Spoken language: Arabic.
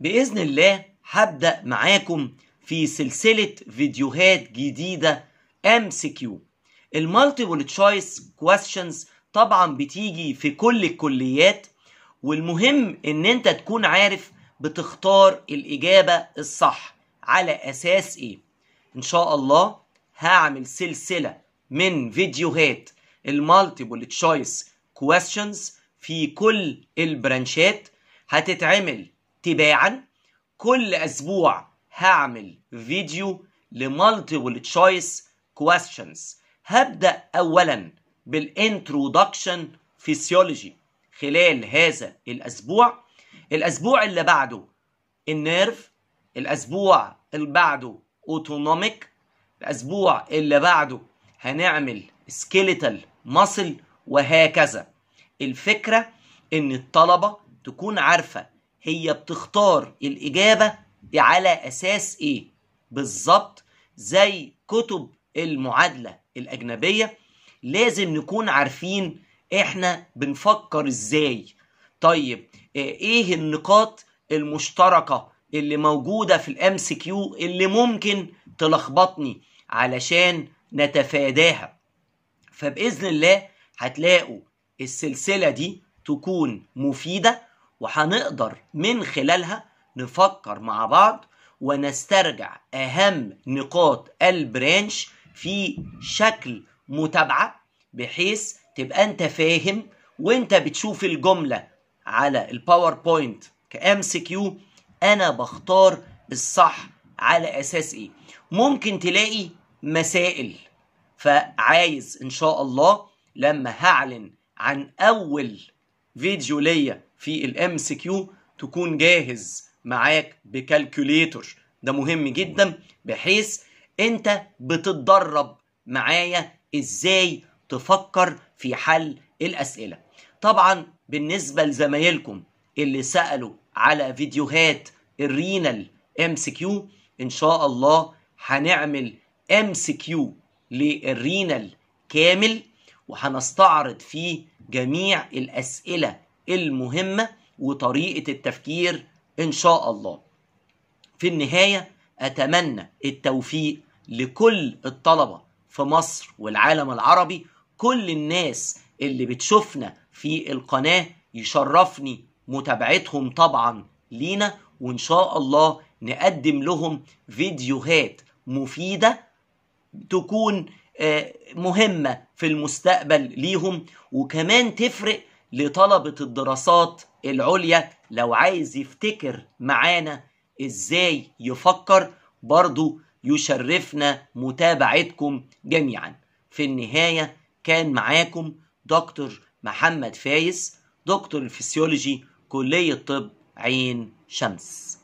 باذن الله هبدا معاكم في سلسله فيديوهات جديده ام سي كيو المالتيبل تشويس كويستشنز طبعا بتيجي في كل الكليات والمهم ان انت تكون عارف بتختار الاجابه الصح على اساس ايه ان شاء الله هعمل سلسله من فيديوهات المالتيبل تشويس كويستشنز في كل البرانشات هتتعمل تباعا كل اسبوع هعمل فيديو لمالتيبل تشويس كويستشنز هبدا اولا بالانترودكشن فيسيولوجي خلال هذا الاسبوع الاسبوع اللي بعده النيرف الاسبوع اللي بعده اوتونوميك الاسبوع اللي بعده هنعمل سكيليتال ماسل وهكذا الفكره ان الطلبه تكون عارفه هي بتختار الإجابة على أساس إيه بالظبط زي كتب المعادلة الأجنبية لازم نكون عارفين إحنا بنفكر إزاي طيب آه، إيه النقاط المشتركة اللي موجودة في الام سي كيو اللي ممكن تلخبطني علشان نتفاداها فبإذن الله هتلاقوا السلسلة دي تكون مفيدة وهنقدر من خلالها نفكر مع بعض ونسترجع أهم نقاط البرانش في شكل متابعة بحيث تبقى أنت فاهم وأنت بتشوف الجملة على الباوربوينت كام سي كيو أنا بختار الصح على أساس إيه ممكن تلاقي مسائل فعايز إن شاء الله لما هعلن عن أول فيديو ليا في الام سي كيو تكون جاهز معاك بكالكوليتر ده مهم جدا بحيث انت بتتدرب معايا ازاي تفكر في حل الاسئله طبعا بالنسبه لزمايلكم اللي سالوا على فيديوهات الرينال ام سي كيو ان شاء الله هنعمل ام سي كيو للرينال كامل وهنستعرض فيه جميع الأسئلة المهمة وطريقة التفكير إن شاء الله في النهاية أتمنى التوفيق لكل الطلبة في مصر والعالم العربي كل الناس اللي بتشوفنا في القناة يشرفني متابعتهم طبعا لينا وإن شاء الله نقدم لهم فيديوهات مفيدة تكون آه، مهمة في المستقبل ليهم وكمان تفرق لطلبة الدراسات العليا لو عايز يفتكر معانا ازاي يفكر برضو يشرفنا متابعتكم جميعا في النهاية كان معاكم دكتور محمد فايز دكتور الفسيولوجي كلية طب عين شمس